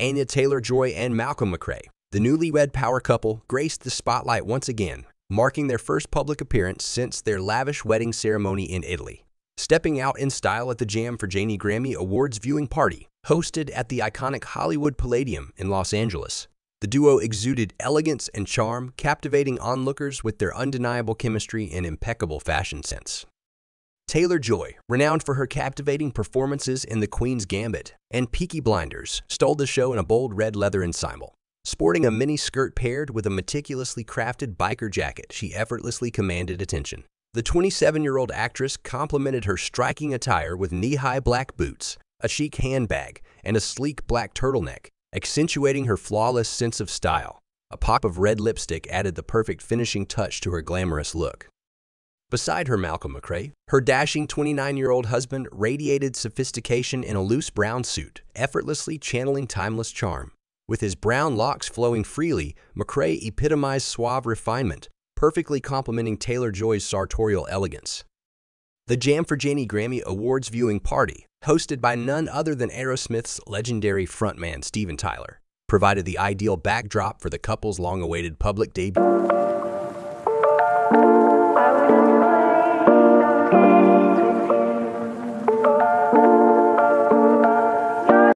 Anya Taylor-Joy and Malcolm McRae. The newlywed power couple graced the spotlight once again, marking their first public appearance since their lavish wedding ceremony in Italy. Stepping out in style at the Jam for Janie Grammy Awards viewing party, hosted at the iconic Hollywood Palladium in Los Angeles. The duo exuded elegance and charm, captivating onlookers with their undeniable chemistry and impeccable fashion sense. Taylor Joy, renowned for her captivating performances in The Queen's Gambit and Peaky Blinders, stole the show in a bold red leather ensemble. Sporting a mini skirt paired with a meticulously crafted biker jacket, she effortlessly commanded attention. The 27-year-old actress complemented her striking attire with knee-high black boots, a chic handbag, and a sleek black turtleneck, accentuating her flawless sense of style. A pop of red lipstick added the perfect finishing touch to her glamorous look. Beside her Malcolm McRae, her dashing 29-year-old husband radiated sophistication in a loose brown suit, effortlessly channeling timeless charm. With his brown locks flowing freely, McRae epitomized suave refinement, perfectly complementing Taylor-Joy's sartorial elegance. The Jam for Janie Grammy Awards viewing party, hosted by none other than Aerosmith's legendary frontman Steven Tyler, provided the ideal backdrop for the couple's long-awaited public debut.